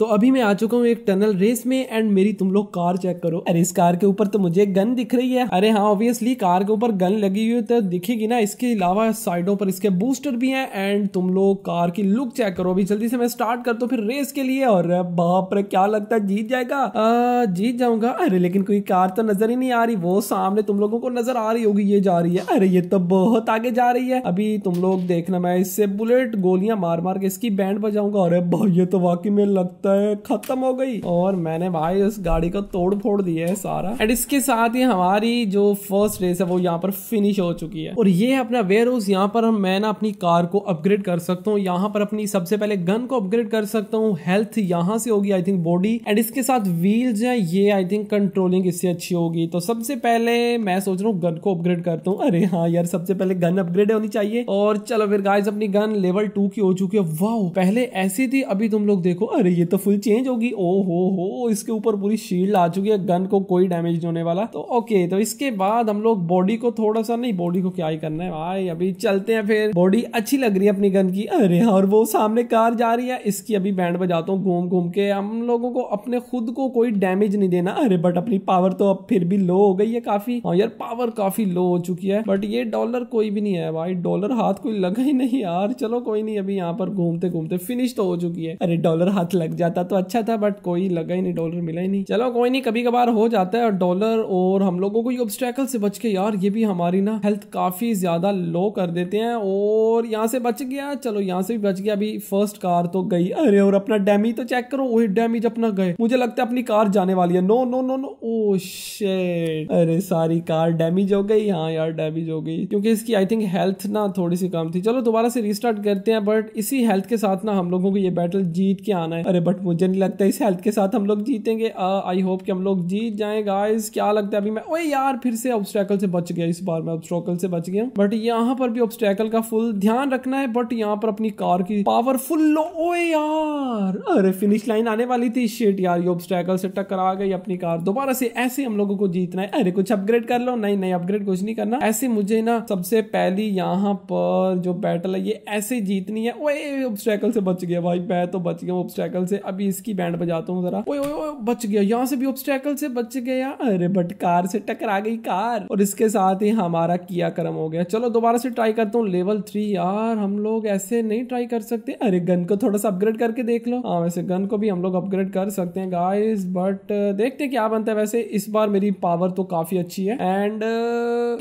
तो अभी मैं आ चुका हूँ एक टनल रेस में एंड मेरी तुम लोग कार चेक करो अरे इस कार के ऊपर तो मुझे गन दिख रही है अरे हाँ ऑब्वियसली कार के ऊपर गन लगी हुई तो दिखेगी ना इसके अलावा साइडों पर इसके बूस्टर भी हैं एंड तुम लोग कार की लुक चेक करो अभी जल्दी से मैं स्टार्ट करता हूँ फिर रेस के लिए और बाप रे क्या लगता है जीत जाएगा आ, जीत जाऊंगा अरे लेकिन कोई कार तो नजर ही नहीं आ रही वो सामने तुम लोगों को नजर आ रही होगी ये जा रही है अरे ये तो बहुत आगे जा रही है अभी तुम लोग देखना मैं इससे बुलेट गोलियां मार मार के इसकी बैंड बजाऊंगा अरे भाई ये तो वाकई में लगता खत्म हो गई और मैंने भाई उस गाड़ी को तोड़ फोड़ दिया है सारा एंड इसके साथ ही हमारी जो फर्स्ट रेस है वो यहाँ पर फिनिश हो चुकी है और ये अपना वेयर हाउस यहाँ पर मैं ना अपनी कार को अपग्रेड कर सकता हूँ यहाँ पर अपनी सबसे पहले गन को अपग्रेड कर सकता हूँ हेल्थ यहाँ से होगी आई थिंक बॉडी एंड इसके साथ व्हील्स है ये आई थिंक कंट्रोलिंग इससे अच्छी होगी तो सबसे पहले मैं सोच रहा हूँ गन को अपग्रेड करता हूँ अरे हाँ यार सबसे पहले गन अपग्रेड होनी चाहिए और चलो फिर गाइज अपनी गन लेवल टू की हो चुकी है वाह पहले ऐसी थी अभी तुम लोग देखो अरे ये तो फुल चेंज होगी ओ हो हो इसके ऊपर पूरी शील्ड आ चुकी है गन को कोई डैमेज नहीं होने वाला तो ओके तो इसके बाद हम लोग बॉडी को थोड़ा सा नहीं बॉडी को क्या ही करना है भाई अभी चलते हैं फिर बॉडी अच्छी लग रही है अपनी गन की अरे और वो सामने कार जा रही है इसकी अभी बैंड बजाता हूँ घूम घूम के हम लोगों को अपने खुद को कोई डैमेज नहीं देना अरे बट अपनी पावर तो अब फिर भी लो हो गई है काफी और हाँ यार पावर काफी लो हो चुकी है बट ये डॉलर कोई भी नहीं है भाई डॉलर हाथ कोई लगा ही नहीं यार चलो कोई नहीं अभी यहाँ पर घूमते घूमते फिनिश तो हो चुकी है अरे डॉलर हाथ लग जाता तो अच्छा था बट कोई लगा ही नहीं डॉलर मिला ही नहीं चलो कोई नहीं कभी कभार हो जाता है और डॉलर और हम लोगों को ऑब्स्टेकल से बच के यार ये भी हमारी ना हेल्थ काफी ज्यादा लो कर देते हैं और यहाँ से बच गया चलो यहाँ से भी बच गया अभी फर्स्ट कार तो गई अरे और अपना डैमेज तो चेक करो वही डैमेज अपना गए मुझे लगता है अपनी कार जाने वाली है no no no no oh shit अरे सारी कार डैमेज हो गई हाँ यार डैमेज हो गई क्योंकि इसकी आई थिंक हेल्थ ना थोड़ी सी कम थी चलो दोबारा से रिस्टार्ट करते हैं बट इसी हेल्थ के साथ ना हम लोगों को ये बैटल जीत के आना है अरे बट मुझे नहीं लगता इस हेल्थ के साथ हम लोग जीतेंगे आई uh, होप कि हम लोग जीत जाएं गाइस क्या लगता है अभी मैं ओए यार फिर से ऑब्सट्रैकल से बच गया इस बार मैं ऑब्स्ट्रैकल से बच गया बट यहाँ पर भी ऑब्स्ट्रैकल का फुल ध्यान रखना है बट यहाँ पर अपनी कार की पावर फुल लो ओ यार अरे फिनिश लाइन आने वाली थी शेट यार ये ऑब्स्ट्रैकल से टकरा गई अपनी कार दोबारा से ऐसे हम लोगों को जीतना है अरे कुछ अपग्रेड कर लो नहीं नहीं अपग्रेड कुछ नहीं करना ऐसे मुझे ना सबसे पहली यहाँ पर जो बैटल है ये ऐसे जीतनी है ओए ऑब्स्ट्रैकल से बच गया भाई मैं तो बच गया ऑब्स्ट्रैकल से अभी इसकी बैंड बजाता हूँ जरा ओए ओए बच गया यहाँ से भी ऑब्स्टेकल से बच गया अरे बट कार से टकरा गई कार और इसके साथ ही हमारा किया क्रम हो गया चलो दोबारा से ट्राई करता हूँ लेवल थ्री यार हम लोग ऐसे नहीं ट्राई कर सकते अरे गन को थोड़ा सा अपग्रेड करके देख लो हाँ वैसे गन को भी हम लोग अपग्रेड कर सकते हैं गाइस बट देखते क्या बनता है वैसे इस बार मेरी पावर तो काफी अच्छी है एंड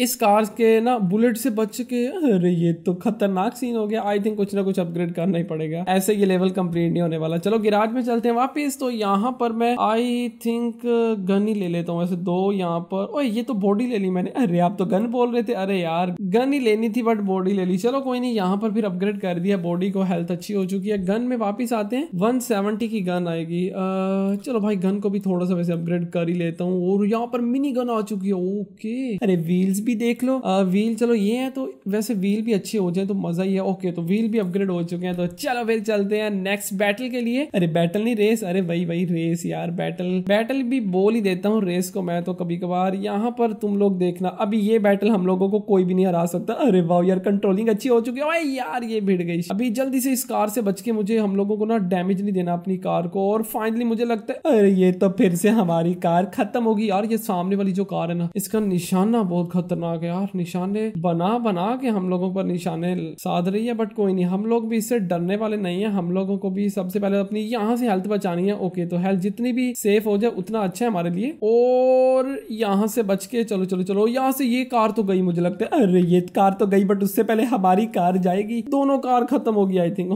इस कार के ना बुलेट से बच के अरे ये तो खतरनाक सीन हो गया आई थिंक कुछ ना कुछ अपग्रेड करना ही पड़ेगा ऐसे ये लेवल कंप्लीट नहीं होने वाला चलो गिरा बाद में चलते हैं वापस तो यहाँ पर मैं आई थिंक गन ही ले लेता हूँ वैसे दो यहाँ पर ओए ये तो बॉडी ले ली मैंने अरे आप तो गन बोल रहे थे अरे यार गन ही लेनी थी बट बॉडी ले ली चलो कोई नहीं यहाँ पर फिर अपग्रेड कर दिया बॉडी को हेल्थ अच्छी हो चुकी है गन में वापिस आते हैं 170 की गन आएगी चलो भाई गन को भी थोड़ा सा वैसे अपग्रेड कर ही लेता हूँ और यहाँ पर मिनी गन आ चुकी है ओके अरे व्हील्स भी देख लो व्हील चलो ये है तो वैसे व्हील भी अच्छे हो जाए तो मजा ही है ओके तो व्हील भी अपग्रेड हो चुके हैं तो चलो फिर चलते हैं नेक्स्ट बैटल के लिए अरे बैटल नहीं रेस अरे वही वही रेस यार बैटल बैटल भी बोल ही देता हूँ रेस को मैं तो कभी कभार यहाँ पर तुम लोग देखना अभी ये बैटल हम लोगों को कोई भी नहीं हरा सकता अरे वाह यार कंट्रोलिंग अच्छी हो चुकी है यार ये भिड़ गई अभी जल्दी से इस कार से बच के मुझे हम लोगों को ना डैमेज नहीं देना अपनी कार को और फाइनली मुझे लगता है अरे ये तो फिर से हमारी कार खत्म होगी यार ये सामने वाली जो कार है ना इसका निशाना बहुत खतरनाक है यार निशाने बना बना के हम लोगों पर निशाने साध रही है बट कोई नहीं हम लोग भी इससे डरने वाले नहीं है हम लोगों को भी सबसे पहले अपनी यहाँ यहाँ से हेल्थ बचानी है ओके तो हेल्थ जितनी भी सेफ हो जाए उतना अच्छा है हमारे लिए और यहाँ से बच के चलो चलो चलो यहाँ से ये कार तो गई मुझे लगता है अरे ये कार तो गई बट उससे पहले हमारी कार जाएगी दोनों कार खत्म होगी आई थिंक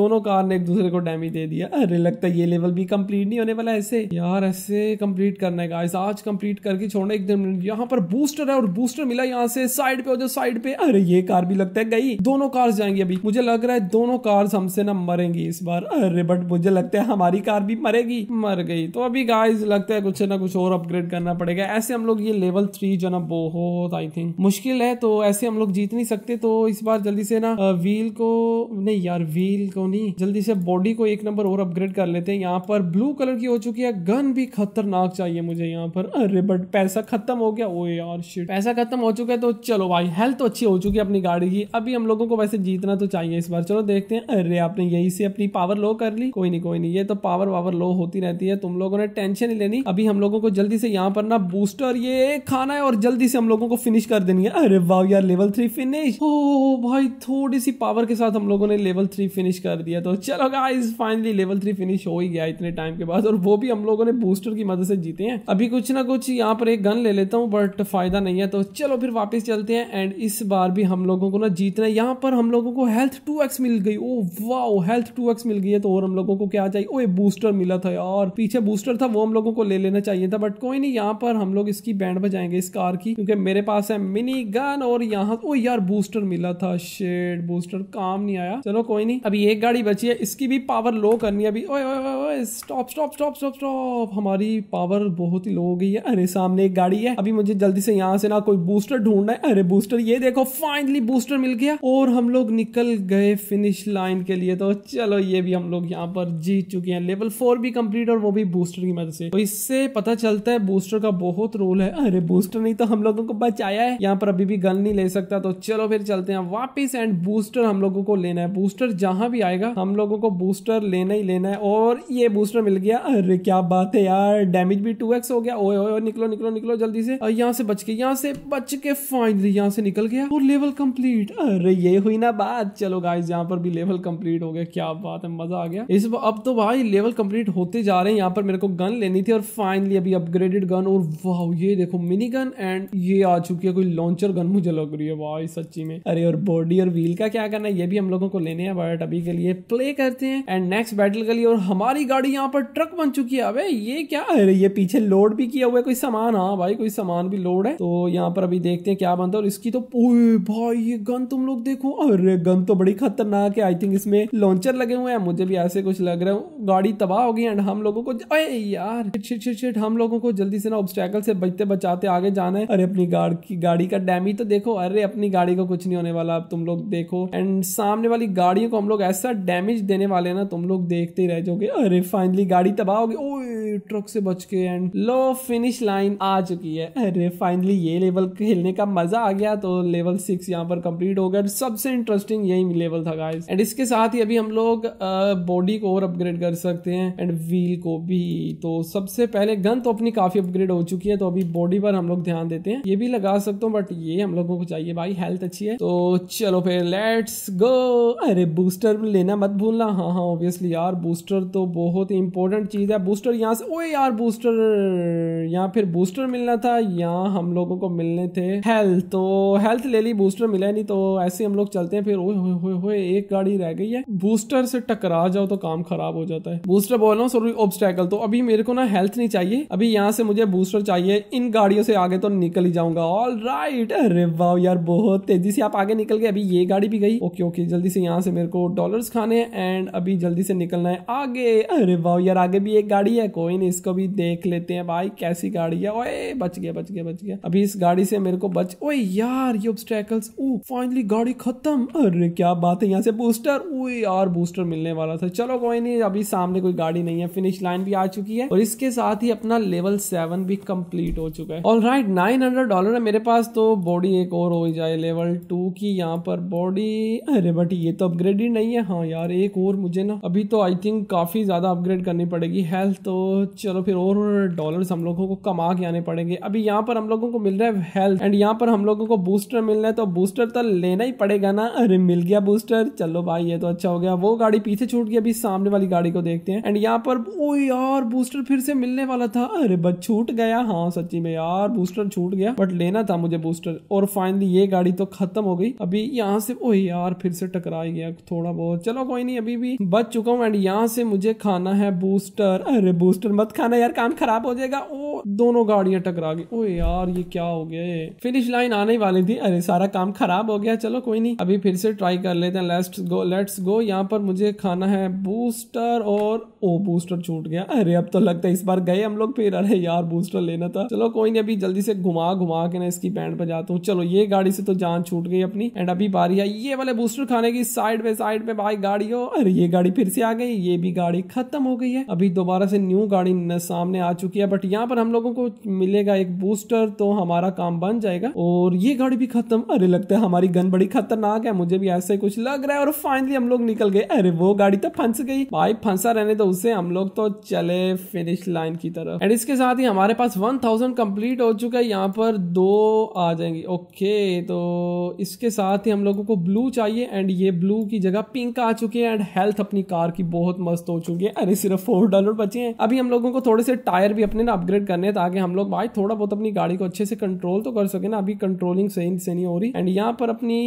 दोनों कार ने एक दूसरे को डैमेज दे दिया अरे लगता है ये लेवल भी कंप्लीट नहीं होने वाला ऐसे यार ऐसे कंप्लीट करने का आज कंप्लीट करके छोड़ना एकदम यहाँ पर बूस्टर है और बूस्टर मिला यहाँ से साइड पे हो जो साइड पे अरे ये कार भी लगता है गई दोनों कार जाएंगी अभी मुझे लग रहा है दोनों कार हमसे ना मरेंगी इस बार अरे बट मुझे लगता है हमारी कार भी मरेगी मर गई तो अभी गाइस लगता है कुछ ना कुछ और अपग्रेड करना पड़ेगा ऐसे हम लोग ये लेवल थ्री जो ना बहुत आई थिंक मुश्किल है तो ऐसे हम लोग जीत नहीं सकते तो इस बार जल्दी से ना व्हील को नहीं यार व्हील को नहीं जल्दी से बॉडी को एक नंबर और अपग्रेड कर लेते हैं यहाँ पर ब्लू कलर की हो चुकी है गन भी खतरनाक चाहिए मुझे यहाँ पर अरे बट पैसा खत्म हो गया ओ यार शिट पैसा खत्म हो चुका है तो चलो भाई हेल्थ तो अच्छी हो चुकी है अपनी गाड़ी की अभी हम लोगों को वैसे जीतना तो चाहिए इस बार चलो देखते हैं अरे आपने यही से अपनी पावर लो कर ली कोई नहीं कोई नहीं ये तो पावर वावर लो होती रहती है तुम लोगों ने टेंशन नहीं लेनी अभी हम लोगों को जल्दी से यहाँ पर ना बूस्टर ये खाना है और जल्दी से हम लोगों को फिनिश कर देनी है अरे वाव यार लेवल थ्री फिनिश हो भाई थोड़ी सी पावर के साथ हम लोगों ने लेवल थ्री फिनिश कर दिया तो चलो guys finally level three finish हो ही गया इतने टाइम के बाद और वो भी हम लोगों ने बूस्टर की मदद से जीते हैं अभी कुछ ना कुछ यहाँ पर एक गन ले लेता हूँ बट फायदा नहीं है तो चलो फिर वापस चलते हैं एंड इस बार भी हम लोगों को ना जीतना है यहाँ पर हम लोगों को हेल्थ टू मिल गई ओ वाह हेल्थ टू मिल गई है तो और हम लोगों को के आ जाए ओए बूस्टर मिला था यार पीछे बूस्टर था वो हम लोगों को ले लेना चाहिए था बट कोई नहीं यहाँ पर हम लोग इसकी बैंड बजाएंगे इस कार की क्योंकि मेरे पास है मिनी गन और यहाँ ओ यार बूस्टर मिला था शेड बूस्टर काम नहीं आया चलो कोई नहीं अभी एक गाड़ी बची है इसकी भी पावर लो करनी है अभी ओए ओए ओए stop stop stop stop stop हमारी पावर बहुत ही लो हो गई है अरे सामने एक गाड़ी है अभी मुझे जल्दी से यहाँ से ना कोई बूस्टर ढूंढना है अरे बूस्टर ये देखो फाइनली बूस्टर मिल गया और हम लोग निकल गए फिनिश लाइन के लिए तो चलो ये भी हम लोग यहाँ पर जीत चुके हैं लेवल फोर भी कंप्लीट और वो भी बूस्टर की मदद से तो इससे पता चलता है बूस्टर का बहुत रोल है अरे बूस्टर नहीं तो हम लोगों को बचाया है यहाँ पर अभी भी गन नहीं ले सकता तो चलो फिर चलते हैं वापिस एंड बूस्टर हम लोगों को लेना है बूस्टर जहां भी आएगा हम लोगों को बूस्टर लेना ही लेना है और ये बूस्टर मिल गया अरे क्या बात है यार डैमेज भी टू हो गया ओए ओए निकलो निकलो निकलो जल्दी से और यहाँ से बच के यहाँ से बच के फाइनली यहाँ से निकल गया और लेवल कंप्लीट अरे ये हुई ना बात चलो गाइज यहाँ पर भी लेवल कंप्लीट हो गया क्या बात है मजा आ गया इस बार अब तो भाई लेवल कंप्लीट होते जा रहे हैं यहाँ पर मेरे को गन लेनी थी और फाइनली अभी अपग्रेडेड गन और वाह ये देखो मिनी गन एंड ये आ चुकी है कोई लॉन्चर गन मुझे लग रही है भाई सच्ची में अरे और बॉडी और व्हील का क्या करना है ये भी हम लोगों को लेने हैं बट अभी के लिए प्ले करते हैं एंड नेक्स्ट बैटल के लिए और हमारी गाड़ी यहाँ पर ट्रक बन चुकी है अबे ये क्या अरे ये पीछे लोड भी किया हुआ है कोई सामान हाँ भाई कोई सामान भी लोड है तो यहाँ पर अभी देखते हैं क्या बनता है और इसकी तो भाई ये गन तुम लोग देखो अरे गन तो बड़ी खतरनाक है आई थिंक इसमें लॉन्चर लगे हुए हैं मुझे भी ऐसे कुछ लग लग रहा हूँ गाड़ी तबाह हो गई एंड हम लोगों को अरे यार शिट शिट शिट हम लोगों को जल्दी से ना ऑब्स्टैकल से बचते बचाते आगे जाना है अरे अपनी गाड़ी की गाड़ी का डैमी तो देखो अरे अपनी गाड़ी को कुछ नहीं होने वाला अब तुम लोग देखो एंड सामने वाली गाड़ियों को हम लोग ऐसा डैमेज देने वाले ना तुम लोग देखते रह जाओगे अरे फाइनली गाड़ी तबाह होगी ओ ट्रक से बच के एंड लो फिनिश लाइन आ चुकी है अरे फाइनली ये लेवल खेलने का मजा आ गया तो लेवल सिक्स यहाँ पर कंप्लीट हो गया सबसे इंटरेस्टिंग यही लेवल था गाइस एंड इसके साथ ही अभी हम लोग बॉडी को और अपग्रेड कर सकते हैं एंड व्हील को भी तो सबसे पहले गन तो अपनी काफी अपग्रेड हो चुकी है तो अभी बॉडी पर हम लोग ध्यान देते हैं ये भी लगा सकते हैं बट ये हम लोगों को चाहिए भाई हेल्थ अच्छी है तो चलो फिर लेट्स गो अरे बूस्टर लेना मत भूलना हाँ हाँ ऑब्वियसली यार बूस्टर तो बहुत इंपॉर्टेंट चीज है बूस्टर यहाँ से ओए यार बूस्टर यहाँ फिर बूस्टर मिलना था यहाँ हम लोगों को मिलने थे हेल्थ तो हेल्थ ले ली बूस्टर मिला नहीं तो ऐसे हम लोग चलते हैं फिर ओए होए एक गाड़ी रह गई है बूस्टर से टकरा जाओ तो काम खराब खराब हो जाता है बूस्टर बोल रहा हूँ सॉरी ऑब्स्टैकल तो अभी मेरे को ना हेल्थ नहीं चाहिए अभी यहाँ से मुझे बूस्टर चाहिए इन गाड़ियों से आगे तो निकल ही जाऊंगा ऑल राइट अरे वाह यार बहुत तेजी से आप आगे निकल गए अभी ये गाड़ी भी गई ओके ओके जल्दी से यहाँ से मेरे को डॉलर खाने एंड अभी जल्दी से निकलना है आगे अरे वाह यार आगे भी एक गाड़ी है कोई नहीं इसको भी देख लेते हैं भाई कैसी गाड़ी है ओए बच गया बच गया बच गया अभी इस गाड़ी से मेरे को बच ओए यार ये ऑब्स्टेकल्स ओ फाइनली गाड़ी खत्म अरे क्या बात है यहाँ से बूस्टर ओए यार बूस्टर मिलने वाला था चलो कोई नहीं भी अभी सामने कोई गाड़ी नहीं है फिनिश लाइन भी आ चुकी है और इसके साथ ही अपना लेवल सेवन भी कंप्लीट हो चुका है ऑल राइट नाइन डॉलर है मेरे पास तो बॉडी एक और हो जाए लेवल टू की यहाँ पर बॉडी अरे बट ये तो अपग्रेड ही नहीं है हाँ यार एक और मुझे ना अभी तो आई थिंक काफी ज्यादा अपग्रेड करनी पड़ेगी हेल्थ तो चलो फिर और डॉलर हम लोगों को कमा के आने पड़ेंगे अभी यहाँ पर हम लोगों को मिल रहा है हेल्थ एंड यहाँ पर हम लोगों को बूस्टर मिल रहा है तो बूस्टर तो लेना ही पड़ेगा ना अरे मिल गया बूस्टर चलो भाई ये तो अच्छा हो गया वो गाड़ी पीछे छूट गई अभी सामने वाली वाली गाड़ी को देखते हैं एंड यहाँ पर ओ यार बूस्टर फिर से मिलने वाला था अरे बस छूट गया हाँ सच्ची में यार बूस्टर छूट गया बट लेना था मुझे बूस्टर और फाइनली ये गाड़ी तो खत्म हो गई अभी यहाँ से ओ यार फिर से टकरा गया थोड़ा बहुत चलो कोई नहीं अभी भी बच चुका हूँ एंड यहाँ से मुझे खाना है बूस्टर अरे बूस्टर मत खाना यार काम खराब हो जाएगा ओ दोनों गाड़ियां टकरा गई ओ यार ये क्या हो गया फिनिश लाइन आने वाली थी अरे सारा काम खराब हो गया चलो कोई नहीं अभी फिर से ट्राई कर लेते हैं लेट्स गो लेट्स गो यहाँ पर मुझे खाना है बूस्ट बूस्टर और ओ बूस्टर छूट गया अरे अब तो लगता है इस बार गए हम लोग फिर अरे यार बूस्टर लेना था चलो कोई नहीं अभी जल्दी से घुमा घुमा के ना इसकी बैंड पे जाता हूँ चलो ये गाड़ी से तो जान छूट गई अपनी एंड अभी बारी है ये वाले बूस्टर खाने की साइड बाई साइड में भाई गाड़ी हो अरे ये गाड़ी फिर से आ गई ये भी गाड़ी खत्म हो गई है अभी दोबारा से न्यू गाड़ी सामने आ चुकी है बट यहाँ पर हम लोगों को मिलेगा एक बूस्टर तो हमारा काम बन जाएगा और ये गाड़ी भी खत्म अरे लगता है हमारी गन बड़ी खतरनाक है मुझे भी ऐसे कुछ लग रहा है और फाइनली हम लोग निकल गए अरे वो गाड़ी तो फंस गई पाइप फंसा रहने तो उससे हम लोग तो चले फिनिश लाइन की तरफ एंड इसके साथ ही हमारे पास वन थाउजेंड कम्प्लीट हो चुका है यहाँ पर दो आ जाएंगी ओके तो इसके साथ ही हम लोगों को ब्लू चाहिए एंड ये ब्लू की जगह पिंक आ चुकी है एंड हेल्थ अपनी कार की बहुत मस्त हो चुकी है अरे सिर्फ फोर डॉलर बचे हैं अभी हम लोगों को थोड़े से टायर भी अपने ना अपग्रेड करने हैं ताकि हम लोग भाई थोड़ा बहुत अपनी गाड़ी को अच्छे से कंट्रोल तो कर सके ना अभी कंट्रोलिंग सही से नहीं हो रही एंड यहाँ पर अपनी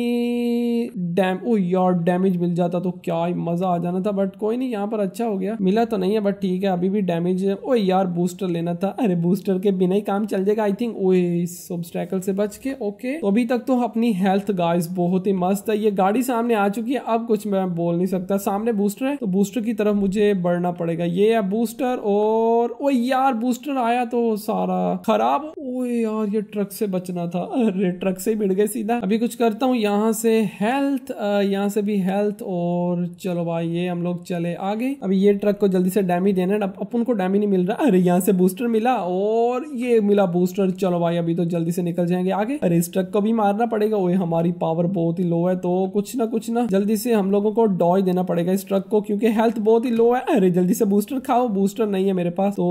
डैम ओ यार डैमेज मिल जाता तो क्या मजा आ जाना था बट कोई नहीं यहाँ पर अच्छा हो गया मिला तो नहीं है बट ठीक है अभी भी डैमेज ओ यार बूस्टर लेना था अरे बूस्टर के बिना ही काम चल जाएगा आई थिंक ओए सब्सट्रैकल से बच के ओके तो अभी तक तो अपनी हेल्थ गाइस बहुत ही मस्त है ये गाड़ी सामने आ चुकी है अब कुछ मैं बोल नहीं सकता सामने बूस्टर है तो बूस्टर की तरफ मुझे बढ़ना पड़ेगा ये है बूस्टर और ओ यार बूस्टर आया तो सारा खराब ओ यार ये ट्रक से बचना था अरे ट्रक से ही भिड़ गए सीधा अभी कुछ करता हूँ यहाँ से हेल्थ यहाँ से भी हेल्थ और चलो भाई ये हम लोग चले आ गए अभी ये ट्रक को जल्दी से डैमी देना है अब अपन को डैमी नहीं मिल रहा अरे यहाँ से बूस्टर मिला और ये मिला बूस्टर चलो भाई अभी तो जल्दी से निकल जाएंगे आगे अरे इस ट्रक को भी मारना पड़ेगा वो हमारी पावर बहुत ही लो है तो कुछ ना कुछ ना जल्दी से हम लोगों को डॉय देना पड़ेगा इस ट्रक को क्योंकि हेल्थ बहुत ही लो है अरे जल्दी से बूस्टर खाओ बूस्टर नहीं है मेरे पास तो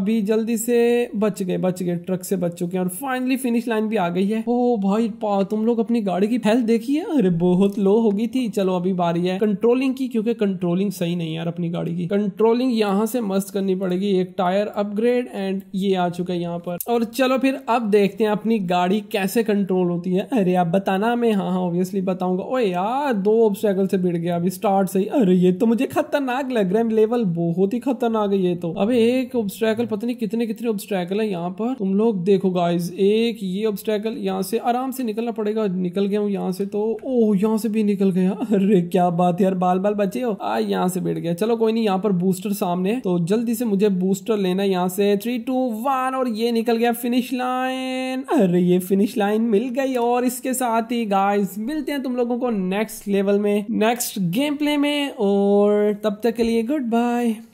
अभी जल्दी से बच गए बच गए ट्रक से बच चुके हैं और फाइनली फिनिश लाइन भी आ गई है ओ भाई तुम लोग अपनी गाड़ी की हेल्थ देखी है अरे बहुत लो होगी थी चलो अभी बारी है कंट्रोलिंग की क्योंकि कंट्रोलिंग सही नहीं यार अपनी गाड़ी की कंट्रोलिंग यहाँ से मस्त करनी पड़ेगी एक टायर अपग्रेड एंड ये आ चुका है यहाँ पर और चलो फिर अब देखते हैं अपनी गाड़ी कैसे कंट्रोल होती है अरे आप बताना मैं हाँ हाँ ऑब्वियसली बताऊंगा ओ यार दो ऑब्स्टेकल से भिड़ गया अभी स्टार्ट सही अरे ये तो मुझे खतरनाक लग रहा है लेवल बहुत ही खतरनाक है ये तो अबे एक ऑब्स्टेकल पता नहीं कितने कितने ऑब्स्टेकल है यहाँ पर तुम लोग देखो गाइज एक ये ऑब्स्टेकल यहाँ से आराम से निकलना पड़ेगा निकल गया हूँ यहाँ से तो ओह यहाँ से भी निकल गया अरे क्या बात यार बाल बाल बचे हो आ यहाँ से बैठ गया चलो कोई नहीं यहाँ पर बूस्टर सामने तो जल्दी से मुझे बूस्टर लेना यहाँ से थ्री टू वन और ये निकल गया फिनिश लाइन अरे ये फिनिश लाइन मिल गई और इसके साथ ही गाइस मिलते हैं तुम लोगों को नेक्स्ट लेवल में नेक्स्ट गेम प्ले में और तब तक के लिए गुड बाय